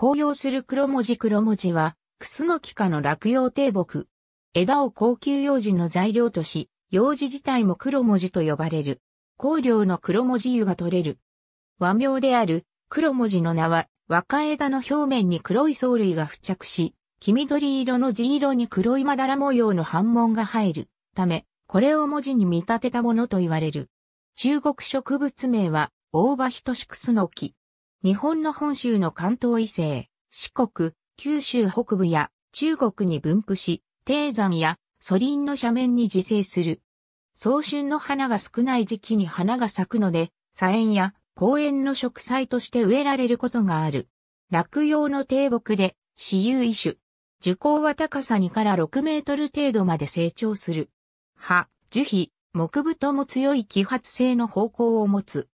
紅葉する黒文字黒文字は、クスノキ科の落葉低木。枝を高級幼児の材料とし、幼児自体も黒文字と呼ばれる。香料の黒文字油が取れる。和名である黒文字の名は、若枝の表面に黒い藻類が付着し、黄緑色の地色に黒いまだら模様の斑紋が入るため、これを文字に見立てたものと言われる。中国植物名は、大葉等しくすの木。日本の本州の関東以西、四国、九州北部や中国に分布し、低山やリ林の斜面に自生する。早春の花が少ない時期に花が咲くので、茶園や公園の植栽として植えられることがある。落葉の低木で、私有異種。樹高は高さ2から6メートル程度まで成長する。葉、樹皮、木部とも強い揮発性の方向を持つ。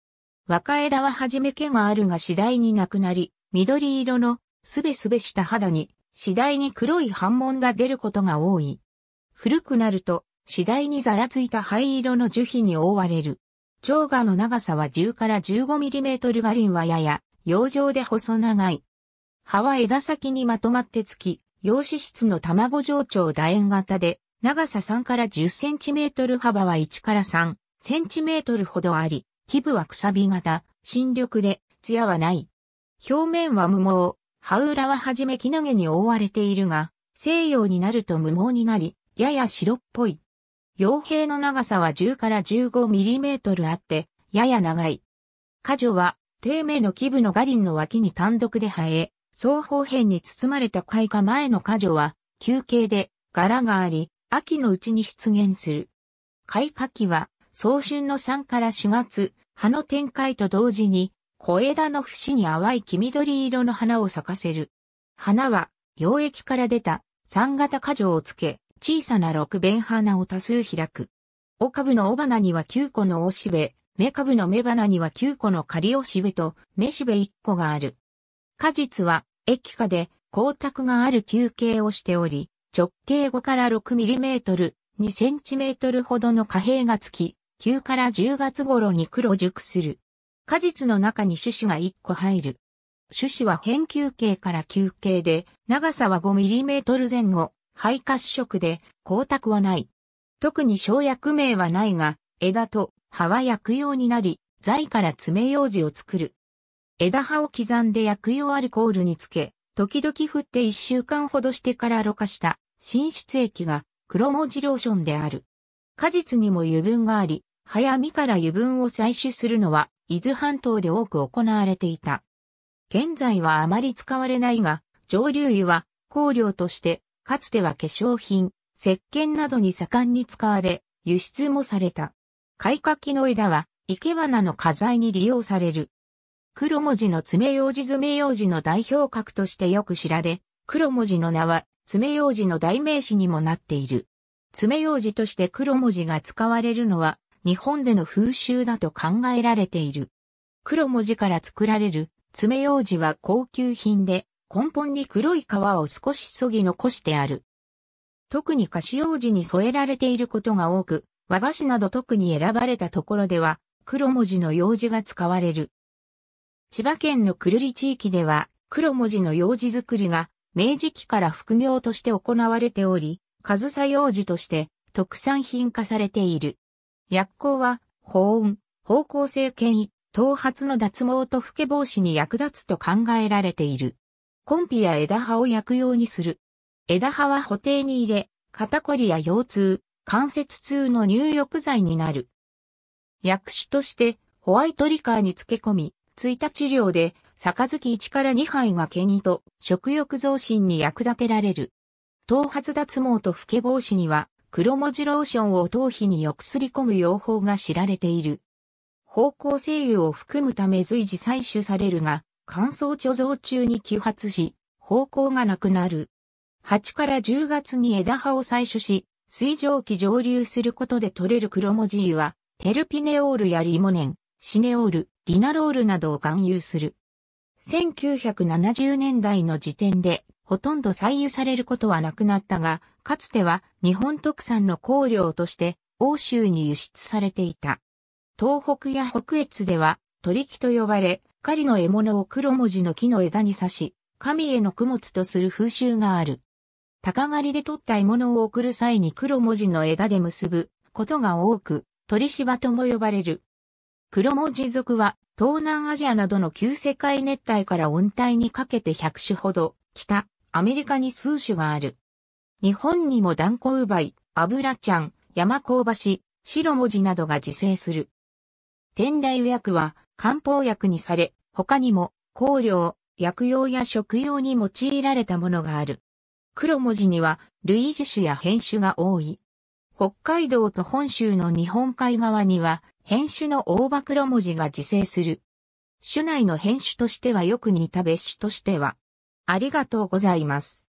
若枝ははじめ毛があるが次第になくなり、緑色のすべすべした肌に次第に黒い斑紋が出ることが多い。古くなると次第にざらついた灰色の樹皮に覆われる。長芽の長さは10から15ミリメートルガリンはやや、洋上で細長い。葉は枝先にまとまってつき、陽子質の卵状長楕円型で、長さ3から10センチメートル幅は1から3センチメートルほどあり、基部はくさび型、新緑で、艶はない。表面は無毛、葉裏ははじめ木投げに覆われているが、西洋になると無毛になり、やや白っぽい。傭兵の長さは10から15ミリメートルあって、やや長い。果樹は、低迷の基部のガリンの脇に単独で生え、双方辺に包まれた開花前の果樹は、休憩で、柄があり、秋のうちに出現する。開花期は、早春の3から4月、葉の展開と同時に、小枝の節に淡い黄緑色の花を咲かせる。花は、溶液から出た三型花状をつけ、小さな六弁花を多数開く。お株の尾花には9個の雄しべ、芽株の芽花には9個の仮雄しべと雌しべ1個がある。果実は液化で光沢がある球形をしており、直径5から6トル、2トルほどの貨幣がつき、9から10月頃に黒熟する。果実の中に種子が1個入る。種子は変球形から球形で、長さは5トル前後、肺褐色で、光沢はない。特に生薬名はないが、枝と葉は薬用になり、材から爪楊枝を作る。枝葉を刻んで薬用アルコールにつけ、時々振って1週間ほどしてからろ過した、浸出液が黒文字ローションである。果実にも油分があり、早見から油分を採取するのは、伊豆半島で多く行われていた。現在はあまり使われないが、上流油は、香料として、かつては化粧品、石鹸などに盛んに使われ、輸出もされた。開花木の枝は、生け花の花材に利用される。黒文字の爪楊枝爪楊枝の代表格としてよく知られ、黒文字の名は爪楊枝の代名詞にもなっている。爪楊枝として黒文字が使われるのは日本での風習だと考えられている。黒文字から作られる爪楊枝は高級品で、根本に黒い皮を少しそぎ残してある。特に菓子王子に添えられていることが多く、和菓子など特に選ばれたところでは、黒文字の用枝が使われる。千葉県のくるり地域では、黒文字の楊枝作りが、明治期から副業として行われており、上総楊枝として特産品化されている。薬効は、保温、方向性検威、頭髪の脱毛と老け防止に役立つと考えられている。コンピや枝葉を薬用にする。枝葉は補定に入れ、肩こりや腰痛、関節痛の入浴剤になる。薬種として、ホワイトリカーに漬け込み、ついた治療で、杯1から2杯が毛にと食欲増進に役立てられる。頭髪脱毛と老け防止にはクロモジローションを頭皮によくすり込む用法が知られている。芳香精油を含むため随時採取されるが、乾燥貯蔵中に揮発し、芳香がなくなる。8から10月に枝葉を採取し、水蒸気蒸留することで取れるクロモジ油は、テルピネオールやリモネン、シネオール、リナロールなどを含有する。1970年代の時点で、ほとんど採油されることはなくなったが、かつては日本特産の香料として欧州に輸出されていた。東北や北越では鳥木と呼ばれ、狩りの獲物を黒文字の木の枝に刺し、神への供物とする風習がある。鷹狩りで取った獲物を送る際に黒文字の枝で結ぶことが多く、鳥芝とも呼ばれる。黒文字族は東南アジアなどの旧世界熱帯から温帯にかけて100種ほど、北、アメリカに数種がある。日本にも断交い、油ちゃん、山香ばし、白文字などが自生する。天台薬は漢方薬にされ、他にも香料、薬用や食用に用いられたものがある。黒文字には類似種や変種が多い。北海道と本州の日本海側には変種の大葉黒文字が自生する。種内の変種としてはよく似た別種としては。ありがとうございます。